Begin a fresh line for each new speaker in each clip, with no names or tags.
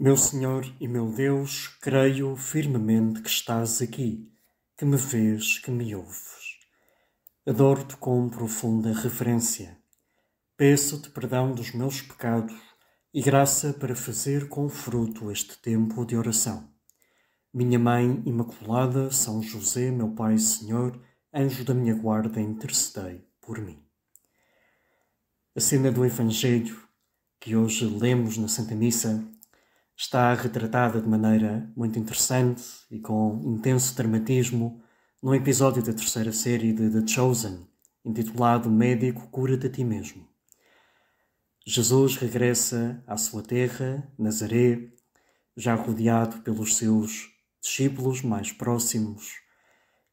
Meu Senhor e meu Deus, creio firmemente que estás aqui, que me vês, que me ouves. Adoro-te com profunda reverência. Peço-te perdão dos meus pecados e graça para fazer com fruto este tempo de oração. Minha Mãe Imaculada, São José, meu Pai e Senhor, anjo da minha guarda, intercedei por mim. A cena do Evangelho que hoje lemos na Santa Missa está retratada de maneira muito interessante e com intenso dramatismo num episódio da terceira série de The Chosen, intitulado Médico Cura-te a ti mesmo. Jesus regressa à sua terra, Nazaré, já rodeado pelos seus discípulos mais próximos,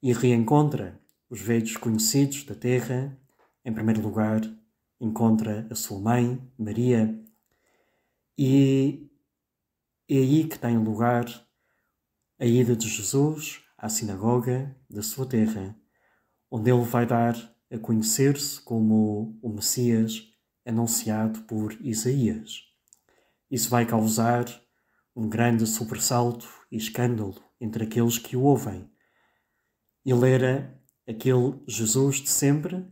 e reencontra os velhos conhecidos da terra. Em primeiro lugar, encontra a sua mãe, Maria, e é aí que tem lugar a ida de Jesus à sinagoga da sua terra, onde ele vai dar a conhecer-se como o Messias anunciado por Isaías. Isso vai causar um grande sobressalto e escândalo entre aqueles que o ouvem. Ele era aquele Jesus de sempre.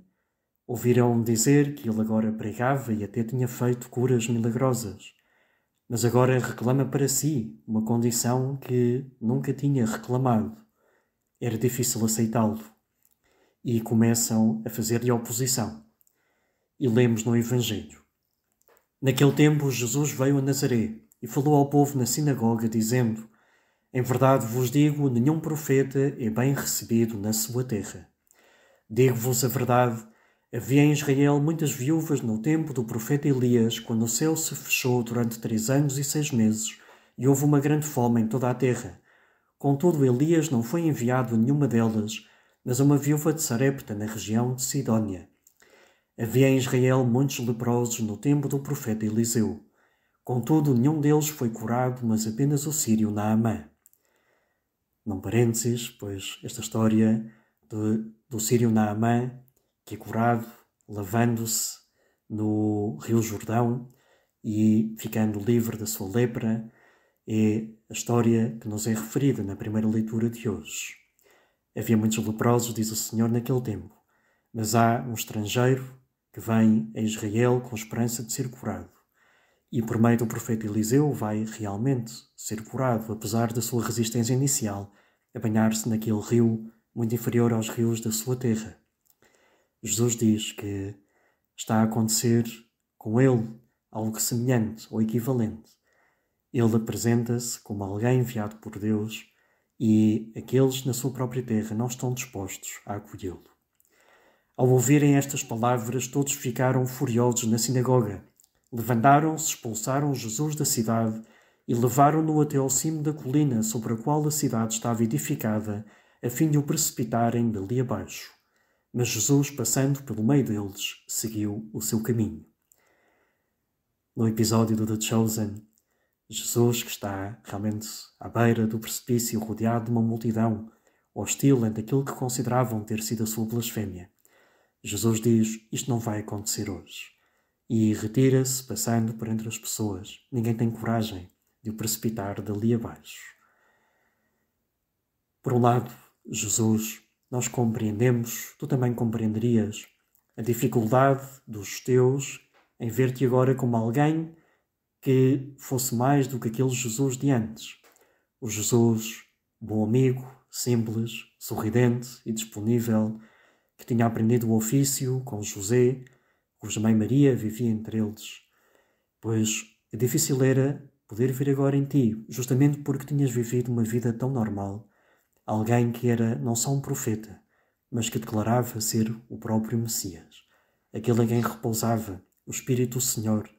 Ouviram dizer que ele agora pregava e até tinha feito curas milagrosas mas agora reclama para si uma condição que nunca tinha reclamado. Era difícil aceitá-lo. E começam a fazer-lhe oposição. E lemos no Evangelho. Naquele tempo, Jesus veio a Nazaré e falou ao povo na sinagoga, dizendo: Em verdade vos digo, nenhum profeta é bem recebido na sua terra. Digo-vos a verdade Havia em Israel muitas viúvas no tempo do profeta Elias, quando o céu se fechou durante três anos e seis meses, e houve uma grande fome em toda a terra. Contudo, Elias não foi enviado a nenhuma delas, mas a uma viúva de Sarepta, na região de Sidônia. Havia em Israel muitos leprosos no tempo do profeta Eliseu. Contudo, nenhum deles foi curado, mas apenas o sírio Naamã. Não parênteses, pois esta história de, do sírio Naamã que é curado, lavando-se no Rio Jordão e ficando livre da sua lepra, é a história que nos é referida na primeira leitura de hoje. Havia muitos leprosos, diz o Senhor, naquele tempo, mas há um estrangeiro que vem a Israel com esperança de ser curado. E por meio do profeta Eliseu vai realmente ser curado, apesar da sua resistência inicial a banhar-se naquele rio muito inferior aos rios da sua terra. Jesus diz que está a acontecer com ele algo semelhante ou equivalente. Ele apresenta-se como alguém enviado por Deus e aqueles na sua própria terra não estão dispostos a acolhê-lo. Ao ouvirem estas palavras, todos ficaram furiosos na sinagoga. Levantaram-se, expulsaram Jesus da cidade e levaram-no até ao cimo da colina sobre a qual a cidade estava edificada, a fim de o precipitarem dali abaixo. Mas Jesus, passando pelo meio deles, seguiu o seu caminho. No episódio do The Chosen, Jesus, que está realmente à beira do precipício, rodeado de uma multidão, hostil ante aquilo que consideravam ter sido a sua blasfémia, Jesus diz: Isto não vai acontecer hoje. E retira-se, passando por entre as pessoas. Ninguém tem coragem de o precipitar dali abaixo. Por um lado, Jesus nós compreendemos, tu também compreenderias a dificuldade dos teus em ver-te agora como alguém que fosse mais do que aquele Jesus de antes. O Jesus, bom amigo, simples, sorridente e disponível, que tinha aprendido o ofício com José, cuja mãe Maria vivia entre eles. Pois é difícil era poder ver agora em ti, justamente porque tinhas vivido uma vida tão normal alguém que era não só um profeta, mas que declarava ser o próprio Messias, aquele em quem repousava o Espírito do Senhor,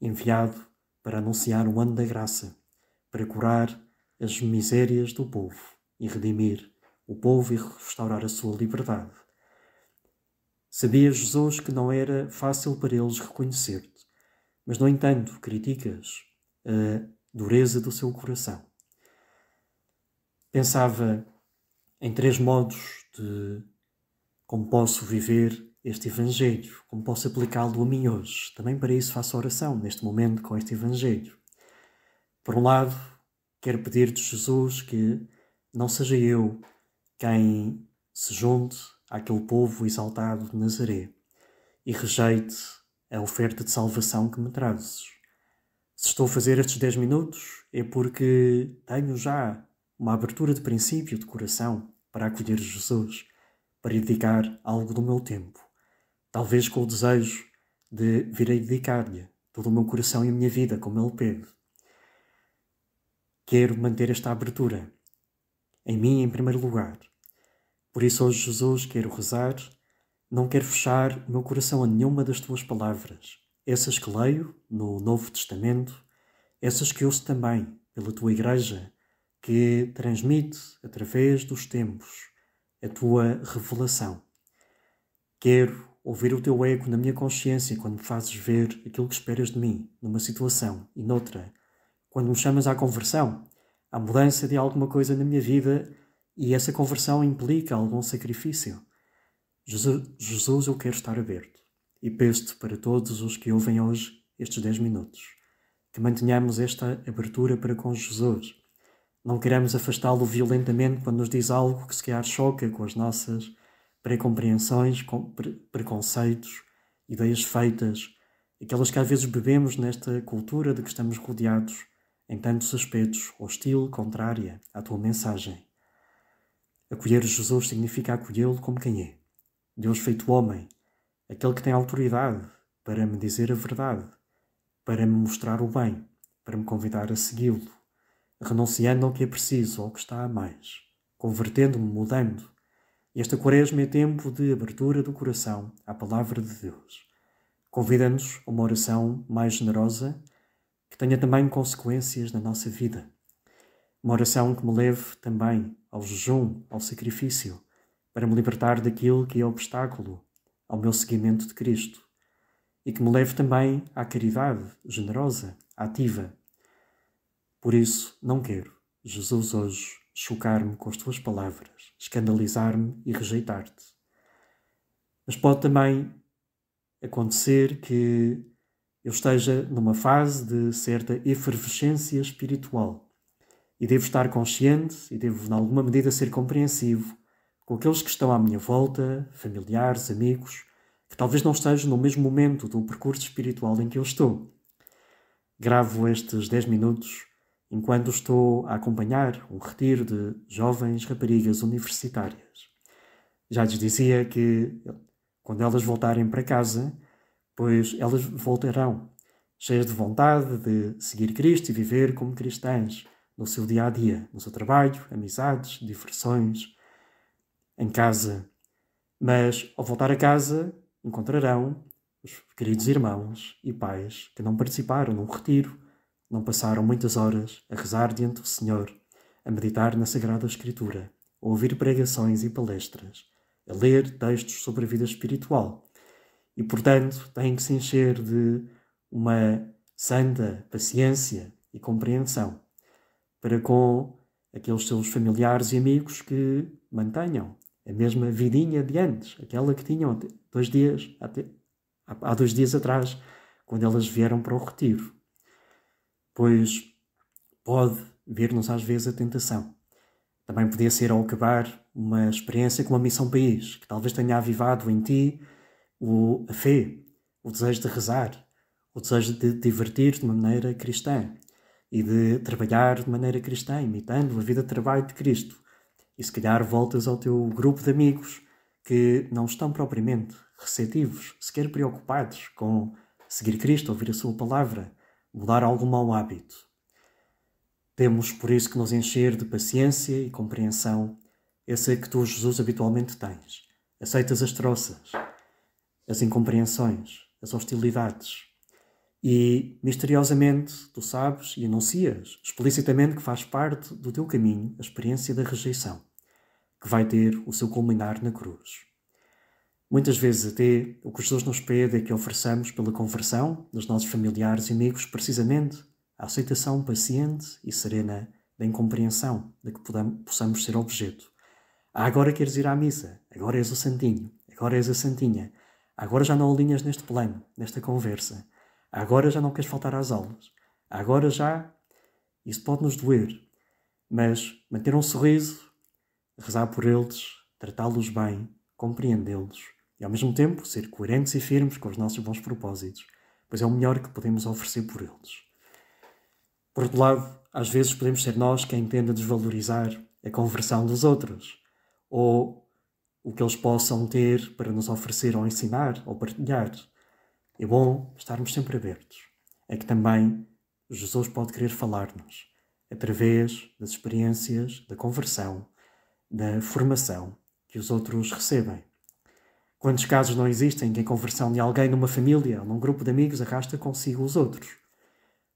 enviado para anunciar o ano da graça, para curar as misérias do povo e redimir o povo e restaurar a sua liberdade. Sabia Jesus que não era fácil para eles reconhecer-te, mas, no entanto, criticas a dureza do seu coração Pensava em três modos de como posso viver este Evangelho, como posso aplicá-lo a mim hoje. Também para isso faço oração neste momento com este Evangelho. Por um lado, quero pedir de Jesus, que não seja eu quem se junte àquele povo exaltado de Nazaré e rejeite a oferta de salvação que me trazes. Se estou a fazer estes 10 minutos é porque tenho já uma abertura de princípio de coração para acolher Jesus, para dedicar algo do meu tempo, talvez com o desejo de vir a dedicar-lhe todo o meu coração e a minha vida, como ele pede. Quero manter esta abertura em mim, em primeiro lugar. Por isso, hoje, Jesus, quero rezar, não quero fechar o meu coração a nenhuma das tuas palavras, essas que leio no Novo Testamento, essas que ouço também pela tua Igreja que transmite através dos tempos a tua revelação. Quero ouvir o teu eco na minha consciência quando me fazes ver aquilo que esperas de mim, numa situação e noutra, quando me chamas à conversão, à mudança de alguma coisa na minha vida e essa conversão implica algum sacrifício. Jesus, eu quero estar aberto e peço-te para todos os que ouvem hoje estes 10 minutos, que mantenhamos esta abertura para com Jesus não queremos afastá-lo violentamente quando nos diz algo que se calhar choca com as nossas pré-compreensões, pre preconceitos, ideias feitas, aquelas que às vezes bebemos nesta cultura de que estamos rodeados em tantos aspectos, hostil, contrária à tua mensagem. Acolher Jesus significa acolhê-lo como quem é. Deus feito homem, aquele que tem autoridade para me dizer a verdade, para me mostrar o bem, para me convidar a segui-lo renunciando ao que é preciso, ao que está a mais, convertendo-me, mudando. Esta quaresma é tempo de abertura do coração à palavra de Deus. Convida-nos a uma oração mais generosa, que tenha também consequências na nossa vida. Uma oração que me leve também ao jejum, ao sacrifício, para me libertar daquilo que é obstáculo ao meu seguimento de Cristo. E que me leve também à caridade generosa, ativa, por isso, não quero, Jesus, hoje, chocar-me com as tuas palavras, escandalizar-me e rejeitar-te. Mas pode também acontecer que eu esteja numa fase de certa efervescência espiritual e devo estar consciente e devo, em alguma medida, ser compreensivo com aqueles que estão à minha volta, familiares, amigos, que talvez não estejam no mesmo momento do percurso espiritual em que eu estou. Gravo estes 10 minutos enquanto estou a acompanhar um retiro de jovens raparigas universitárias. Já lhes dizia que quando elas voltarem para casa, pois elas voltarão cheias de vontade de seguir Cristo e viver como cristãs no seu dia a dia, no seu trabalho, amizades, diversões, em casa. Mas ao voltar a casa, encontrarão os queridos irmãos e pais que não participaram num retiro não passaram muitas horas a rezar diante do Senhor, a meditar na Sagrada Escritura, a ouvir pregações e palestras, a ler textos sobre a vida espiritual. E, portanto, têm que se encher de uma santa paciência e compreensão para com aqueles seus familiares e amigos que mantenham a mesma vidinha de antes, aquela que tinham dois dias, há dois dias atrás, quando elas vieram para o retiro pois pode vir-nos às vezes a tentação. Também podia ser ao acabar uma experiência com uma missão país, que talvez tenha avivado em ti o, a fé, o desejo de rezar, o desejo de divertir de maneira cristã e de trabalhar de maneira cristã, imitando a vida de trabalho de Cristo. E se calhar voltas ao teu grupo de amigos que não estão propriamente receptivos, sequer preocupados com seguir Cristo, ouvir a Sua palavra, mudar algum mau hábito. Temos por isso que nos encher de paciência e compreensão, essa que tu, Jesus, habitualmente tens. Aceitas as troças, as incompreensões, as hostilidades. E, misteriosamente, tu sabes e anuncias explicitamente que faz parte do teu caminho a experiência da rejeição, que vai ter o seu culminar na cruz. Muitas vezes até o que Jesus nos pede é que ofereçamos pela conversão dos nossos familiares e amigos precisamente a aceitação paciente e serena da incompreensão de que possamos ser objeto. Ah, agora queres ir à missa, agora és o santinho, agora és a santinha, agora já não alinhas neste plano, nesta conversa, agora já não queres faltar às aulas, agora já... Isso pode nos doer, mas manter um sorriso, rezar por eles, tratá-los bem, compreendê-los, e ao mesmo tempo ser coerentes e firmes com os nossos bons propósitos, pois é o melhor que podemos oferecer por eles. Por outro lado, às vezes podemos ser nós quem tende a desvalorizar a conversão dos outros, ou o que eles possam ter para nos oferecer ou ensinar ou partilhar. É bom estarmos sempre abertos. É que também Jesus pode querer falar-nos através das experiências, da conversão, da formação que os outros recebem. Quantos casos não existem em que a conversão de alguém numa família ou num grupo de amigos arrasta consigo os outros?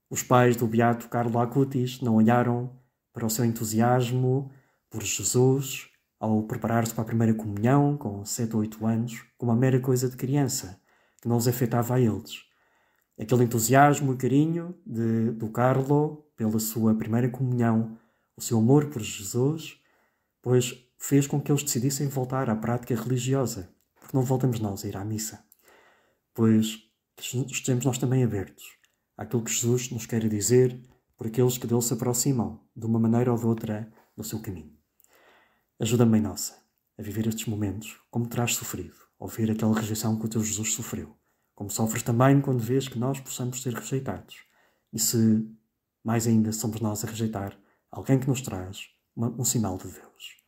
Os pais do beato Carlo Acutis não olharam para o seu entusiasmo por Jesus ao preparar-se para a primeira comunhão, com 7 ou 8 anos, como uma mera coisa de criança, que não os afetava a eles. Aquele entusiasmo e carinho de, do Carlo pela sua primeira comunhão, o seu amor por Jesus, pois fez com que eles decidissem voltar à prática religiosa não voltamos nós a ir à missa, pois estejamos nós também abertos àquilo que Jesus nos quer dizer por aqueles que dele se aproximam, de uma maneira ou de outra, do seu caminho. Ajuda-me, nossa, a viver estes momentos como terás sofrido, ao ver aquela rejeição que o teu Jesus sofreu, como sofres também quando vês que nós possamos ser rejeitados. E se, mais ainda, somos nós a rejeitar alguém que nos traz uma, um sinal de Deus.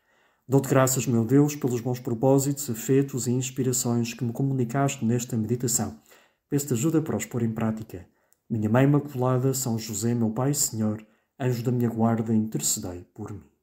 Dou-te graças, meu Deus, pelos bons propósitos, afetos e inspirações que me comunicaste nesta meditação. Peço-te ajuda para os pôr em prática. Minha Mãe Imaculada, São José, meu Pai e Senhor, anjo da minha guarda, intercedei por mim.